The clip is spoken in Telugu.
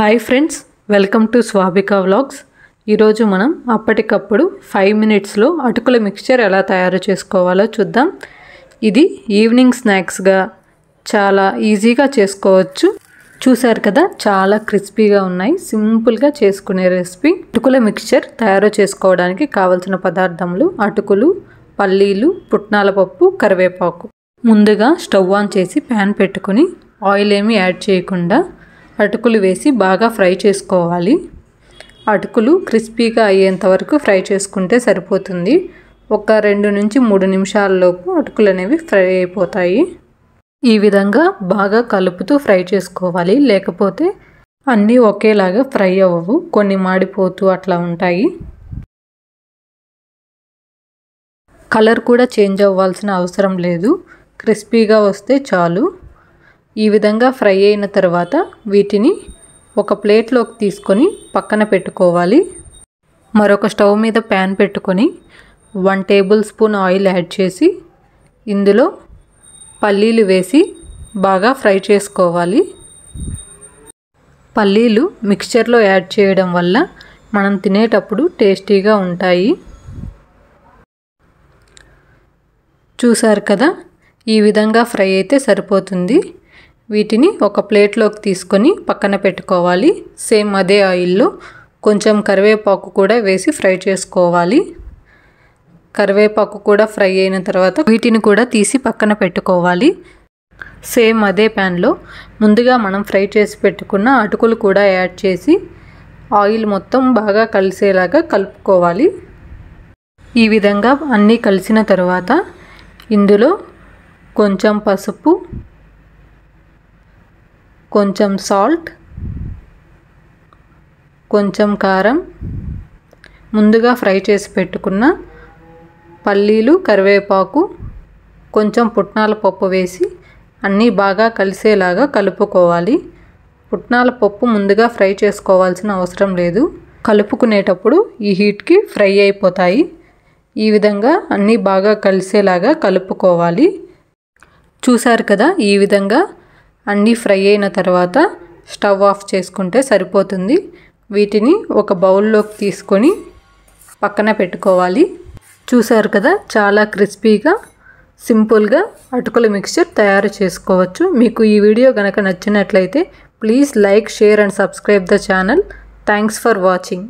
hi friends welcome to Swabhika vlogs ఈరోజు మనం అప్పటికప్పుడు ఫైవ్ మినిట్స్లో అటుకుల మిక్స్చర్ ఎలా తయారు చేసుకోవాలో చూద్దాం ఇది ఈవినింగ్ స్నాక్స్గా చాలా ఈజీగా చేసుకోవచ్చు చూశారు కదా చాలా క్రిస్పీగా ఉన్నాయి సింపుల్గా చేసుకునే రెసిపీ అటుకుల మిక్స్చర్ తయారు చేసుకోవడానికి కావలసిన పదార్థములు అటుకులు పల్లీలు పుట్నాల పప్పు కరివేపాకు ముందుగా స్టవ్ ఆన్ చేసి ప్యాన్ పెట్టుకుని ఆయిల్ ఏమీ యాడ్ చేయకుండా అటుకులు వేసి బాగా ఫ్రై చేసుకోవాలి అటుకులు క్రిస్పీగా అయ్యేంత వరకు ఫ్రై చేసుకుంటే సరిపోతుంది ఒక రెండు నుంచి మూడు నిమిషాలలోపు అటుకులు అనేవి ఫ్రై అయిపోతాయి ఈ విధంగా బాగా కలుపుతూ ఫ్రై చేసుకోవాలి లేకపోతే అన్నీ ఒకేలాగా ఫ్రై అవ్వవు కొన్ని మాడిపోతూ అట్లా ఉంటాయి కలర్ కూడా చేంజ్ అవ్వాల్సిన అవసరం లేదు క్రిస్పీగా వస్తే చాలు ఈ విధంగా ఫ్రై అయిన తర్వాత వీటిని ఒక ప్లేట్లోకి తీసుకొని పక్కన పెట్టుకోవాలి మరొక స్టవ్ మీద ప్యాన్ పెట్టుకొని one tablespoon oil add చేసి ఇందులో పల్లీలు వేసి బాగా ఫ్రై చేసుకోవాలి పల్లీలు మిక్స్చర్లో యాడ్ చేయడం వల్ల మనం తినేటప్పుడు టేస్టీగా ఉంటాయి చూసారు కదా ఈ విధంగా ఫ్రై అయితే సరిపోతుంది వీటిని ఒక ప్లేట్లోకి తీసుకొని పక్కన పెట్టుకోవాలి సేమ్ అదే ఆయిల్లో కొంచెం కరివేపాకు కూడా వేసి ఫ్రై చేసుకోవాలి కరివేపాకు కూడా ఫ్రై అయిన తర్వాత వీటిని కూడా తీసి పక్కన పెట్టుకోవాలి సేమ్ అదే ప్యాన్లో ముందుగా మనం ఫ్రై చేసి పెట్టుకున్న అటుకులు కూడా యాడ్ చేసి ఆయిల్ మొత్తం బాగా కలిసేలాగా కలుపుకోవాలి ఈ విధంగా అన్నీ కలిసిన తర్వాత ఇందులో కొంచెం పసుపు కొంచెం సాల్ట్ కొంచెం కారం ముందుగా ఫ్రై చేసి పెట్టుకున్న పల్లీలు కరివేపాకు కొంచెం పుట్నాల పప్పు వేసి అన్నీ బాగా కలిసేలాగా కలుపుకోవాలి పుట్నాల పప్పు ముందుగా ఫ్రై చేసుకోవాల్సిన అవసరం లేదు కలుపుకునేటప్పుడు ఈ హీట్కి ఫ్రై అయిపోతాయి ఈ విధంగా అన్నీ బాగా కలిసేలాగా కలుపుకోవాలి చూశారు కదా ఈ విధంగా అన్నీ ఫ్రై అయిన తర్వాత స్టవ్ ఆఫ్ చేసుకుంటే సరిపోతుంది వీటిని ఒక బౌల్లోకి తీసుకొని పక్కన పెట్టుకోవాలి చూసారు కదా చాలా క్రిస్పీగా సింపుల్గా అటుకుల మిక్స్చర్ తయారు చేసుకోవచ్చు మీకు ఈ వీడియో కనుక నచ్చినట్లయితే please like share and subscribe the channel thanks for watching